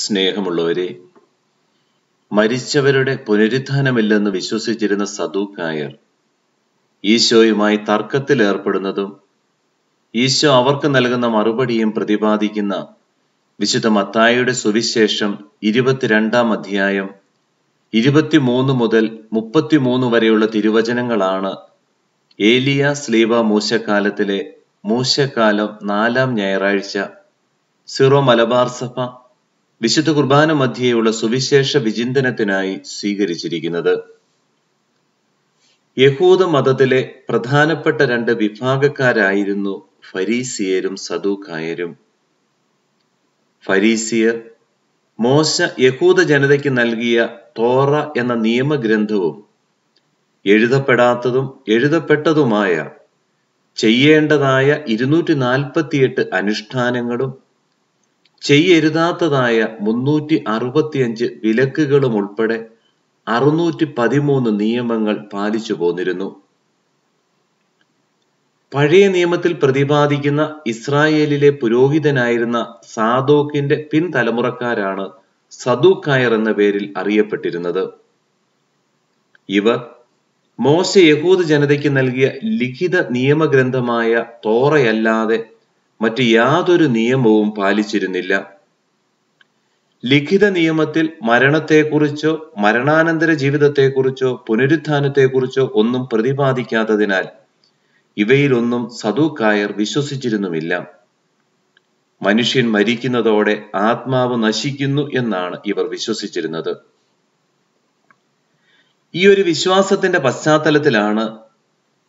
സ്നേഹമുള്ളവരെ മരിച്ചവരുടെ പുനരുദ്ധാനമില്ലെന്ന് വിശ്വസിച്ചിരുന്ന സദൂക്കായർ ഈശോയുമായി തർക്കത്തിൽ ഏർപ്പെടുന്നതും ഈശോ അവർക്ക് നൽകുന്ന മറുപടിയും പ്രതിപാദിക്കുന്ന വിശുദ്ധ മത്തായിയുടെ സുവിശേഷം ഇരുപത്തിരണ്ടാം അധ്യായം ഇരുപത്തിമൂന്ന് മുതൽ മുപ്പത്തിമൂന്ന് വരെയുള്ള തിരുവചനങ്ങളാണ് ഏലിയ സ്ലീബ മൂശക്കാലത്തിലെ മൂശക്കാലം നാലാം ഞായറാഴ്ച സിറോ മലബാർ സഭ വിശുദ്ധ കുർബാന മധ്യേയുള്ള സുവിശേഷ വിചിന്തനത്തിനായി സ്വീകരിച്ചിരിക്കുന്നത് യഹൂദ മതത്തിലെ പ്രധാനപ്പെട്ട രണ്ട് വിഭാഗക്കാരായിരുന്നു ഫരീസിയരും സദൂക്കായരും ഫരീസിയർ മോശ യഹൂദ ജനതയ്ക്ക് നൽകിയ തോറ എന്ന നിയമഗ്രന്ഥവും എഴുതപ്പെടാത്തതും എഴുതപ്പെട്ടതുമായ ചെയ്യേണ്ടതായ ഇരുന്നൂറ്റി നാൽപ്പത്തിയെട്ട് അനുഷ്ഠാനങ്ങളും ചെയ്യരുതാത്തതായ മുന്നൂറ്റി അറുപത്തിയഞ്ച് വിലക്കുകളും ഉൾപ്പെടെ അറുന്നൂറ്റി പതിമൂന്ന് നിയമങ്ങൾ പാലിച്ചു പോന്നിരുന്നു പഴയ നിയമത്തിൽ പ്രതിപാദിക്കുന്ന ഇസ്രായേലിലെ പുരോഹിതനായിരുന്ന സാദോക്കിന്റെ പിൻതലമുറക്കാരാണ് സദൂക്കായർ എന്ന പേരിൽ അറിയപ്പെട്ടിരുന്നത് ഇവർ മോശ യഹൂദ ജനതയ്ക്ക് നൽകിയ ലിഖിത നിയമഗ്രന്ഥമായ തോറയല്ലാതെ മറ്റ് യാതൊരു നിയമവും പാലിച്ചിരുന്നില്ല ലിഖിത നിയമത്തിൽ മരണത്തെക്കുറിച്ചോ മരണാനന്തര ജീവിതത്തെക്കുറിച്ചോ പുനരുത്ഥാനത്തെക്കുറിച്ചോ ഒന്നും പ്രതിപാദിക്കാത്തതിനാൽ ഇവയിലൊന്നും സദുക്കായർ വിശ്വസിച്ചിരുന്നുമില്ല മനുഷ്യൻ മരിക്കുന്നതോടെ ആത്മാവ് നശിക്കുന്നു എന്നാണ് ഇവർ വിശ്വസിച്ചിരുന്നത് ഈ ഒരു വിശ്വാസത്തിന്റെ പശ്ചാത്തലത്തിലാണ്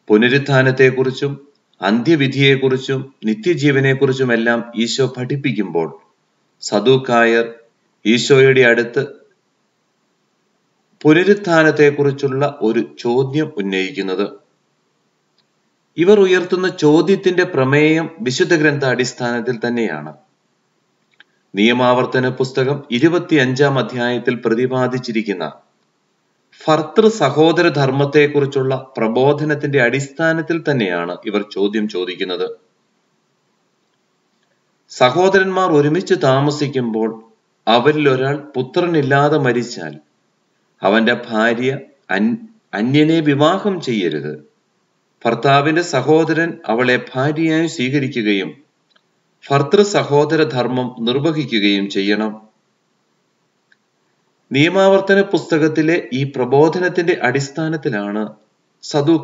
പുനരുത്ഥാനത്തെക്കുറിച്ചും അന്ത്യവിധിയെക്കുറിച്ചും നിത്യജീവനെക്കുറിച്ചുമെല്ലാം ഈശോ പഠിപ്പിക്കുമ്പോൾ സദുക്കായർ ഈശോയുടെ അടുത്ത് പുനരുത്ഥാനത്തെക്കുറിച്ചുള്ള ഒരു ചോദ്യം ഉന്നയിക്കുന്നത് ഇവർ ഉയർത്തുന്ന ചോദ്യത്തിന്റെ പ്രമേയം വിശുദ്ധ ഗ്രന്ഥ അടിസ്ഥാനത്തിൽ തന്നെയാണ് നിയമാവർത്തന പുസ്തകം ഇരുപത്തിയഞ്ചാം അധ്യായത്തിൽ പ്രതിപാദിച്ചിരിക്കുന്ന ഭർത്തൃ സഹോദര ധർമ്മത്തെക്കുറിച്ചുള്ള പ്രബോധനത്തിന്റെ അടിസ്ഥാനത്തിൽ തന്നെയാണ് ഇവർ ചോദ്യം ചോദിക്കുന്നത് സഹോദരന്മാർ ഒരുമിച്ച് താമസിക്കുമ്പോൾ അവരിൽ ഒരാൾ പുത്രനില്ലാതെ മരിച്ചാൽ അവന്റെ ഭാര്യ അന്യനെ വിവാഹം ചെയ്യരുത് ഭർത്താവിന്റെ സഹോദരൻ അവളെ ഭാര്യയായി സ്വീകരിക്കുകയും ഭർത്തൃ സഹോദര ധർമ്മം നിർവഹിക്കുകയും ചെയ്യണം നിയമാവർത്തന പുസ്തകത്തിലെ ഈ പ്രബോധനത്തിന്റെ അടിസ്ഥാനത്തിലാണ്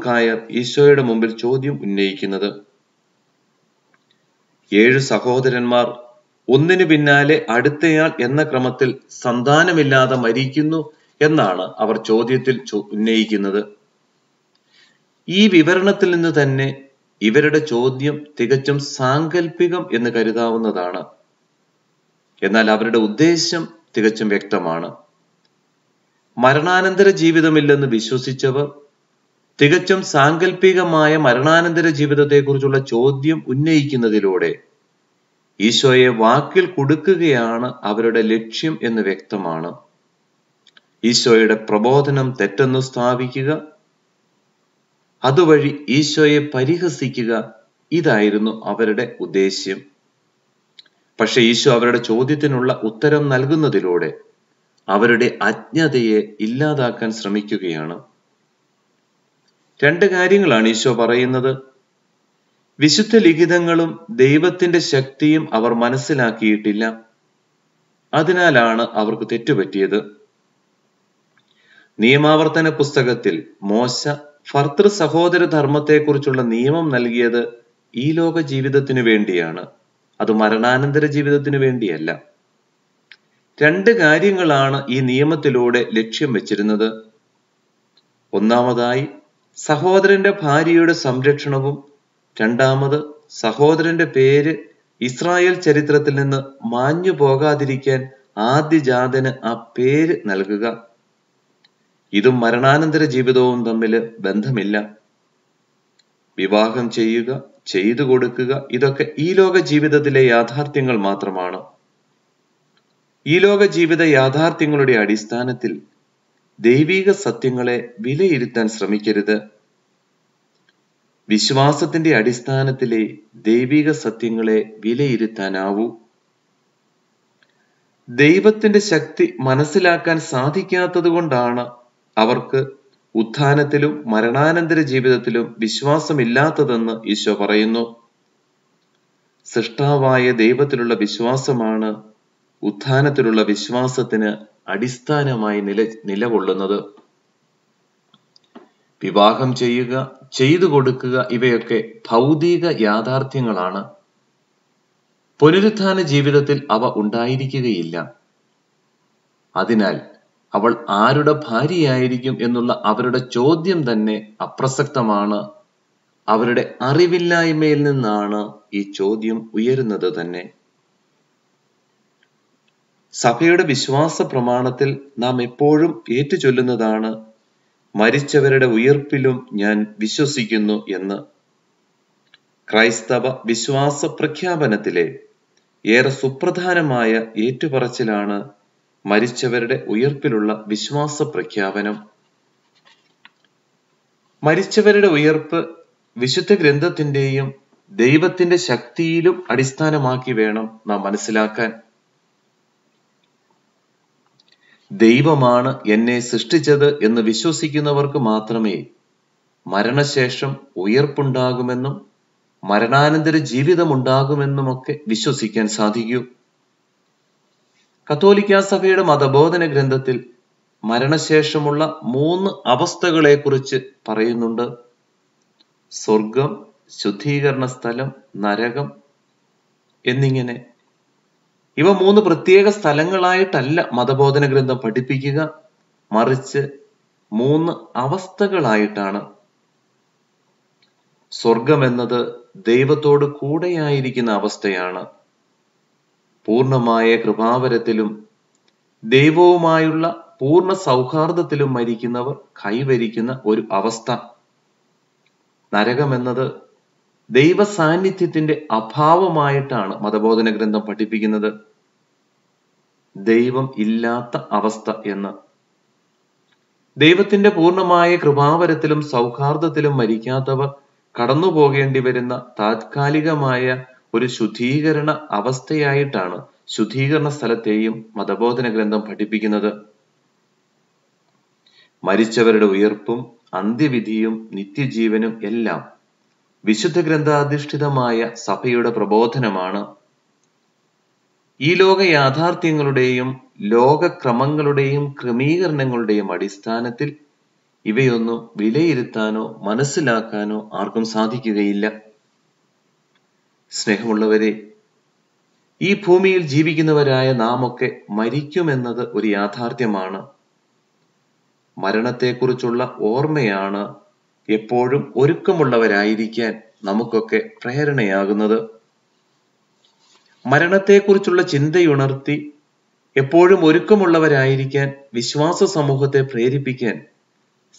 കായർ ഈശോയുടെ മുമ്പിൽ ചോദ്യം ഉന്നയിക്കുന്നത് ഏഴ് സഹോദരന്മാർ ഒന്നിനു പിന്നാലെ അടുത്തയാൾ എന്ന ക്രമത്തിൽ സന്താനമില്ലാതെ മരിക്കുന്നു എന്നാണ് അവർ ചോദ്യത്തിൽ ഉന്നയിക്കുന്നത് ഈ വിവരണത്തിൽ നിന്ന് തന്നെ ഇവരുടെ ചോദ്യം തികച്ചും സാങ്കല്പികം എന്ന് കരുതാവുന്നതാണ് എന്നാൽ അവരുടെ ഉദ്ദേശം തികച്ചും വ്യക്തമാണ് മരണാനന്തര ജീവിതമില്ലെന്ന് വിശ്വസിച്ചവർ തികച്ചും സാങ്കല്പികമായ മരണാനന്തര ജീവിതത്തെക്കുറിച്ചുള്ള ചോദ്യം ഉന്നയിക്കുന്നതിലൂടെ ഈശോയെ വാക്കിൽ കൊടുക്കുകയാണ് അവരുടെ ലക്ഷ്യം എന്ന് വ്യക്തമാണ് ഈശോയുടെ പ്രബോധനം തെറ്റെന്ന് സ്ഥാപിക്കുക അതുവഴി ഈശോയെ പരിഹസിക്കുക ഇതായിരുന്നു അവരുടെ ഉദ്ദേശ്യം പക്ഷെ ഈശോ അവരുടെ ചോദ്യത്തിനുള്ള ഉത്തരം നൽകുന്നതിലൂടെ അവരുടെ അജ്ഞതയെ ഇല്ലാതാക്കാൻ ശ്രമിക്കുകയാണ് രണ്ട് കാര്യങ്ങളാണ് ഈശോ പറയുന്നത് വിശുദ്ധ ലിഖിതങ്ങളും ദൈവത്തിന്റെ ശക്തിയും അവർ മനസ്സിലാക്കിയിട്ടില്ല അതിനാലാണ് അവർക്ക് തെറ്റുപറ്റിയത് നിയമാവർത്തന പുസ്തകത്തിൽ മോശ ഭർത്തൃ സഹോദര ധർമ്മത്തെക്കുറിച്ചുള്ള നിയമം നൽകിയത് ഈ ലോക ജീവിതത്തിനു വേണ്ടിയാണ് അത് മരണാനന്തര ജീവിതത്തിനു വേണ്ടിയല്ല രണ്ട് കാര്യങ്ങളാണ് ഈ നിയമത്തിലൂടെ ലക്ഷ്യം വെച്ചിരുന്നത് ഒന്നാമതായി സഹോദരന്റെ ഭാര്യയുടെ സംരക്ഷണവും രണ്ടാമത് സഹോദരന്റെ പേര് ഇസ്രായേൽ ചരിത്രത്തിൽ നിന്ന് മാഞ്ഞു പോകാതിരിക്കാൻ ആദ്യജാതന് ആ പേര് നൽകുക ഇതും മരണാനന്തര ജീവിതവും തമ്മിൽ ബന്ധമില്ല വിവാഹം ചെയ്യുക ചെയ്തു കൊടുക്കുക ഇതൊക്കെ ഈ ലോക ജീവിതത്തിലെ യാഥാർത്ഥ്യങ്ങൾ മാത്രമാണ് ഈ ലോക ജീവിത യാഥാർത്ഥ്യങ്ങളുടെ അടിസ്ഥാനത്തിൽ ദൈവീക സത്യങ്ങളെ വിലയിരുത്താൻ ശ്രമിക്കരുത് വിശ്വാസത്തിന്റെ അടിസ്ഥാനത്തിലെ ദൈവിക സത്യങ്ങളെ വിലയിരുത്താനാവൂ ദൈവത്തിന്റെ ശക്തി മനസ്സിലാക്കാൻ സാധിക്കാത്തതുകൊണ്ടാണ് അവർക്ക് ഉത്ഥാനത്തിലും മരണാനന്തര ജീവിതത്തിലും വിശ്വാസമില്ലാത്തതെന്ന് ഈശോ പറയുന്നു സൃഷ്ടാവായ ദൈവത്തിലുള്ള വിശ്വാസമാണ് ഉത്ഥാനത്തിലുള്ള വിശ്വാസത്തിന് അടിസ്ഥാനമായി നില നിലകൊള്ളുന്നത് വിവാഹം ചെയ്യുക ചെയ്തു കൊടുക്കുക ഇവയൊക്കെ ഭൗതിക യാഥാർത്ഥ്യങ്ങളാണ് പുനരുത്ഥാന ജീവിതത്തിൽ അവ ഉണ്ടായിരിക്കുകയില്ല അതിനാൽ അവൾ ആരുടെ ഭാര്യയായിരിക്കും എന്നുള്ള അവരുടെ ചോദ്യം തന്നെ അപ്രസക്തമാണ് അവരുടെ അറിവില്ലായ്മയിൽ നിന്നാണ് ഈ ചോദ്യം ഉയരുന്നത് തന്നെ സഭയുടെ വിശ്വാസ പ്രമാണത്തിൽ നാം എപ്പോഴും ഏറ്റുചൊല്ലുന്നതാണ് മരിച്ചവരുടെ ഉയർപ്പിലും ഞാൻ വിശ്വസിക്കുന്നു എന്ന് ക്രൈസ്തവ വിശ്വാസ പ്രഖ്യാപനത്തിലെ ഏറെ സുപ്രധാനമായ ഏറ്റുപറച്ചിലാണ് മരിച്ചവരുടെ ഉയർപ്പിലുള്ള വിശ്വാസ പ്രഖ്യാപനം മരിച്ചവരുടെ ഉയർപ്പ് വിശുദ്ധ ഗ്രന്ഥത്തിന്റെയും ദൈവത്തിന്റെ ശക്തിയിലും അടിസ്ഥാനമാക്കി വേണം നാം മനസ്സിലാക്കാൻ ദൈവമാണ് എന്നെ സൃഷ്ടിച്ചത് എന്ന് വിശ്വസിക്കുന്നവർക്ക് മാത്രമേ മരണശേഷം ഉയർപ്പുണ്ടാകുമെന്നും മരണാനന്തര ജീവിതമുണ്ടാകുമെന്നുമൊക്കെ വിശ്വസിക്കാൻ സാധിക്കൂ കത്തോലിക്ക സഭയുടെ മതബോധന ഗ്രന്ഥത്തിൽ മരണശേഷമുള്ള മൂന്ന് അവസ്ഥകളെക്കുറിച്ച് പറയുന്നുണ്ട് സ്വർഗം ശുദ്ധീകരണ സ്ഥലം നരകം എന്നിങ്ങനെ ഇവ മൂന്ന് പ്രത്യേക സ്ഥലങ്ങളായിട്ടല്ല മതബോധന ഗ്രന്ഥം പഠിപ്പിക്കുക മറിച്ച് മൂന്ന് അവസ്ഥകളായിട്ടാണ് സ്വർഗമെന്നത് ദൈവത്തോട് കൂടെയായിരിക്കുന്ന അവസ്ഥയാണ് പൂർണമായ കൃപാവരത്തിലും ദൈവവുമായുള്ള പൂർണ്ണ സൗഹാർദ്ദത്തിലും മരിക്കുന്നവർ കൈവരിക്കുന്ന ഒരു അവസ്ഥ നരകമെന്നത് ദൈവ സാന്നിധ്യത്തിന്റെ അഭാവമായിട്ടാണ് മതബോധന ഗ്രന്ഥം പഠിപ്പിക്കുന്നത് ദൈവം ഇല്ലാത്ത അവസ്ഥ എന്ന് ദൈവത്തിന്റെ പൂർണ്ണമായ കൃപാവരത്തിലും സൗഹാർദ്ദത്തിലും മരിക്കാത്തവർ കടന്നു പോകേണ്ടി വരുന്ന താത്കാലികമായ ഒരു ശുദ്ധീകരണ അവസ്ഥയായിട്ടാണ് ശുദ്ധീകരണ സ്ഥലത്തെയും മതബോധന ഗ്രന്ഥം പഠിപ്പിക്കുന്നത് മരിച്ചവരുടെ ഉയർപ്പും അന്ത്യവിധിയും നിത്യജീവനും എല്ലാം വിശുദ്ധ ഗ്രന്ഥാധിഷ്ഠിതമായ സഭയുടെ പ്രബോധനമാണ് ഈ ലോക യാഥാർത്ഥ്യങ്ങളുടെയും ലോകക്രമങ്ങളുടെയും ക്രമീകരണങ്ങളുടെയും അടിസ്ഥാനത്തിൽ ഇവയൊന്നും വിലയിരുത്താനോ മനസ്സിലാക്കാനോ ആർക്കും സാധിക്കുകയില്ല സ്നേഹമുള്ളവരെ ഈ ഭൂമിയിൽ ജീവിക്കുന്നവരായ നാമൊക്കെ മരിക്കുമെന്നത് ഒരു യാഥാർത്ഥ്യമാണ് മരണത്തെക്കുറിച്ചുള്ള ഓർമ്മയാണ് എപ്പോഴും ഒരുക്കമുള്ളവരായിരിക്കാൻ നമുക്കൊക്കെ പ്രേരണയാകുന്നത് മരണത്തെക്കുറിച്ചുള്ള ചിന്തയുണർത്തി എപ്പോഴും ഒരുക്കമുള്ളവരായിരിക്കാൻ വിശ്വാസ സമൂഹത്തെ പ്രേരിപ്പിക്കാൻ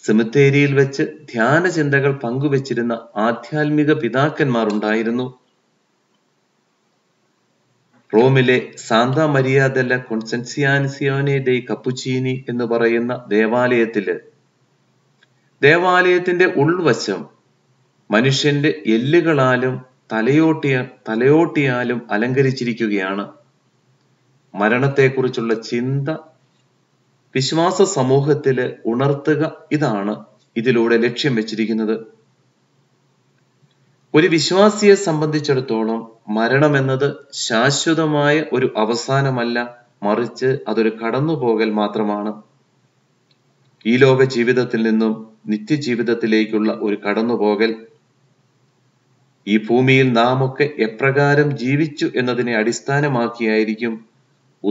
സെമിത്തേരിയിൽ വെച്ച് ധ്യാന ചിന്തകൾ പങ്കുവച്ചിരുന്ന ആധ്യാത്മിക പിതാക്കന്മാർ ഉണ്ടായിരുന്നു റോമിലെ സാന്ത മരിയ ദല്ല കോൺസെൻസിയാൻസിയോനെ ഡെ കപ്പുച്ചീനി എന്ന് പറയുന്ന ദേവാലയത്തില് ദേവാലയത്തിന്റെ ഉൾവശം മനുഷ്യന്റെ എല്ലുകളാലും തലയോട്ടിയ തലയോട്ടിയാലും അലങ്കരിച്ചിരിക്കുകയാണ് മരണത്തെക്കുറിച്ചുള്ള ചിന്ത വിശ്വാസ സമൂഹത്തിൽ ഉണർത്തുക ഇതാണ് ഇതിലൂടെ ലക്ഷ്യം വെച്ചിരിക്കുന്നത് ഒരു വിശ്വാസിയെ സംബന്ധിച്ചിടത്തോളം മരണം എന്നത് ശാശ്വതമായ ഒരു അവസാനമല്ല മറിച്ച് അതൊരു കടന്നുപോകൽ മാത്രമാണ് ഈ ലോക ജീവിതത്തിൽ നിന്നും നിത്യജീവിതത്തിലേക്കുള്ള ഒരു കടന്നുപോകൽ ഈ ഭൂമിയിൽ നാമൊക്കെ എപ്രകാരം ജീവിച്ചു എന്നതിനെ അടിസ്ഥാനമാക്കിയായിരിക്കും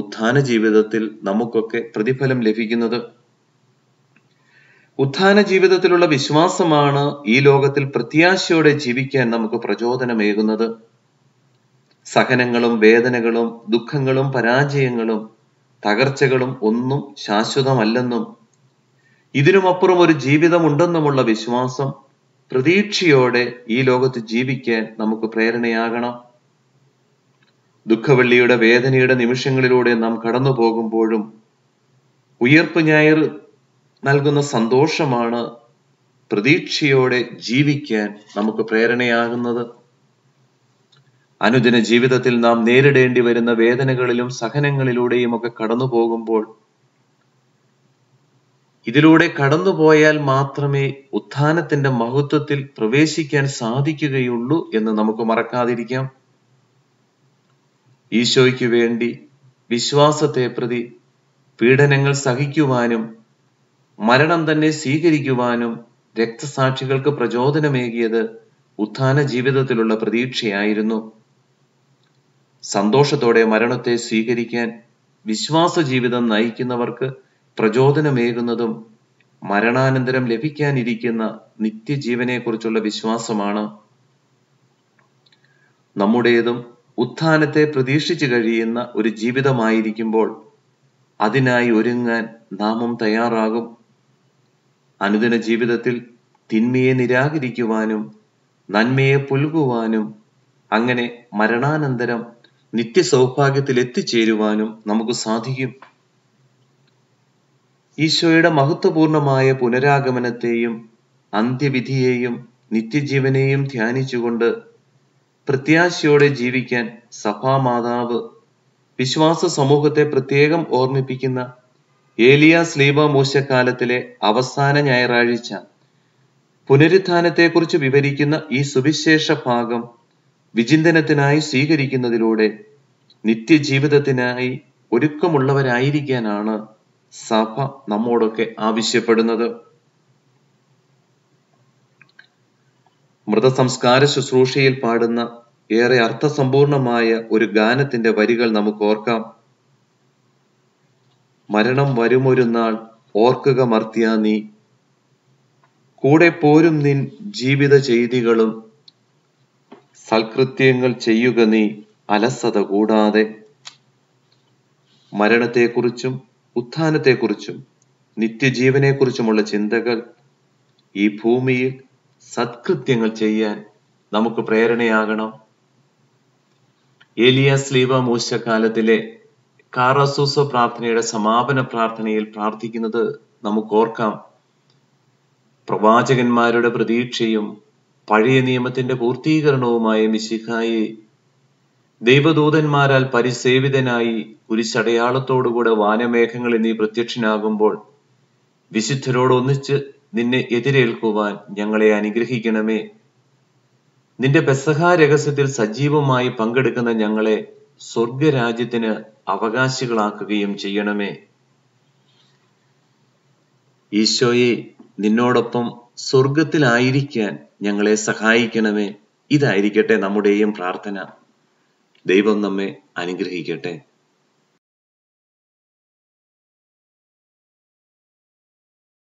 ഉത്ഥാന ജീവിതത്തിൽ നമുക്കൊക്കെ പ്രതിഫലം ലഭിക്കുന്നത് ഉത്ഥാന ജീവിതത്തിലുള്ള വിശ്വാസമാണ് ഈ ലോകത്തിൽ പ്രത്യാശയോടെ ജീവിക്കാൻ നമുക്ക് പ്രചോദനമേകുന്നത് സഹനങ്ങളും വേദനകളും ദുഃഖങ്ങളും പരാജയങ്ങളും തകർച്ചകളും ഒന്നും ശാശ്വതമല്ലെന്നും ഇതിനുമപ്പുറം ഒരു ജീവിതമുണ്ടെന്നുമുള്ള വിശ്വാസം പ്രതീക്ഷയോടെ ഈ ലോകത്ത് ജീവിക്കാൻ നമുക്ക് പ്രേരണയാകണം ദുഃഖവള്ളിയുടെ വേദനയുടെ നിമിഷങ്ങളിലൂടെ നാം കടന്നു പോകുമ്പോഴും ഉയർപ്പ് ഞായർ നൽകുന്ന സന്തോഷമാണ് പ്രതീക്ഷയോടെ ജീവിക്കാൻ നമുക്ക് പ്രേരണയാകുന്നത് അനുദിന ജീവിതത്തിൽ നാം നേരിടേണ്ടി വരുന്ന വേദനകളിലും സഹനങ്ങളിലൂടെയും ഒക്കെ കടന്നു പോകുമ്പോൾ ഇതിലൂടെ കടന്നുപോയാൽ മാത്രമേ ഉത്ഥാനത്തിന്റെ മഹത്വത്തിൽ പ്രവേശിക്കാൻ സാധിക്കുകയുള്ളൂ എന്ന് നമുക്ക് മറക്കാതിരിക്കാം ഈശോയ്ക്ക് വേണ്ടി വിശ്വാസത്തെ പ്രതി പീഡനങ്ങൾ സഹിക്കുവാനും മരണം തന്നെ സ്വീകരിക്കുവാനും രക്തസാക്ഷികൾക്ക് പ്രചോദനമേകിയത് ഉത്ഥാന ജീവിതത്തിലുള്ള പ്രതീക്ഷയായിരുന്നു സന്തോഷത്തോടെ മരണത്തെ സ്വീകരിക്കാൻ വിശ്വാസ ജീവിതം നയിക്കുന്നവർക്ക് പ്രചോദനമേകുന്നതും മരണാനന്തരം ലഭിക്കാനിരിക്കുന്ന നിത്യജീവനെക്കുറിച്ചുള്ള വിശ്വാസമാണ് നമ്മുടേതും ഉത്ഥാനത്തെ പ്രതീക്ഷിച്ചു കഴിയുന്ന ഒരു ജീവിതമായിരിക്കുമ്പോൾ അതിനായി ഒരുങ്ങാൻ നാമം തയ്യാറാകും അനുദിന ജീവിതത്തിൽ തിന്മയെ നിരാകരിക്കുവാനും നന്മയെ പുലുകുവാനും അങ്ങനെ മരണാനന്തരം നിത്യസൗഭാഗ്യത്തിൽ എത്തിച്ചേരുവാനും നമുക്ക് സാധിക്കും ഈശോയുടെ മഹത്വപൂർണമായ പുനരാഗമനത്തെയും അന്ത്യവിധിയെയും നിത്യജീവനെയും ധ്യാനിച്ചുകൊണ്ട് പ്രത്യാശയോടെ ജീവിക്കാൻ സഭാമാതാവ് വിശ്വാസ സമൂഹത്തെ പ്രത്യേകം ഓർമ്മിപ്പിക്കുന്ന ഏലിയ സ്ലീബ മൂശക്കാലത്തിലെ അവസാന ഞായറാഴ്ച പുനരുത്ഥാനത്തെക്കുറിച്ച് വിവരിക്കുന്ന ഈ സുവിശേഷ ഭാഗം വിചിന്തനത്തിനായി സ്വീകരിക്കുന്നതിലൂടെ നിത്യജീവിതത്തിനായി ഒരുക്കമുള്ളവരായിരിക്കാനാണ് സഭ നമ്മോടൊക്കെ ആവശ്യപ്പെടുന്നത് മൃതസംസ്കാര ശുശ്രൂഷയിൽ പാടുന്ന ഏറെ അർത്ഥസമ്പൂർണമായ ഒരു ഗാനത്തിന്റെ വരികൾ നമുക്ക് ഓർക്കാം മരണം വരുമൊരു നാൾ ഓർക്കുക മർത്തിയാ നീ കൂടെ പോരും നിൻ ജീവിത ചെയ്തികളും സൽകൃത്യങ്ങൾ ചെയ്യുക നീ അലസത കൂടാതെ മരണത്തെക്കുറിച്ചും ഉത്ഥാനത്തെക്കുറിച്ചും നിത്യജീവനെക്കുറിച്ചുമുള്ള ചിന്തകൾ ഈ ഭൂമിയിൽ സത്കൃത്യങ്ങൾ ചെയ്യാൻ നമുക്ക് പ്രേരണയാകണം ഏലിയ സ്ലീവ മൂശ കാലത്തിലെ കാറസൂസ പ്രാർത്ഥനയുടെ സമാപന പ്രാർത്ഥനയിൽ പ്രാർത്ഥിക്കുന്നത് നമുക്ക് ഓർക്കാം പ്രവാചകന്മാരുടെ പ്രതീക്ഷയും പഴയ നിയമത്തിന്റെ പൂർത്തീകരണവുമായ മിശിഹായി ദൈവദൂതന്മാരാൽ പരിസേവിതനായി കുരിശടയാളത്തോടുകൂടെ വാനമേഘങ്ങളിൽ നീ പ്രത്യക്ഷനാകുമ്പോൾ ഒന്നിച്ച് നിന്നെ എതിരേൽക്കുവാൻ ഞങ്ങളെ അനുഗ്രഹിക്കണമേ നിന്റെ പെസഹ രഹസ്യത്തിൽ സജീവമായി പങ്കെടുക്കുന്ന ഞങ്ങളെ സ്വർഗരാജ്യത്തിന് അവകാശികളാക്കുകയും ചെയ്യണമേ ഈശോയെ നിന്നോടൊപ്പം സ്വർഗത്തിലായിരിക്കാൻ ഞങ്ങളെ സഹായിക്കണമേ ഇതായിരിക്കട്ടെ നമ്മുടെയും പ്രാർത്ഥന ദൈവം നമ്മെ അനുഗ്രഹിക്കട്ടെ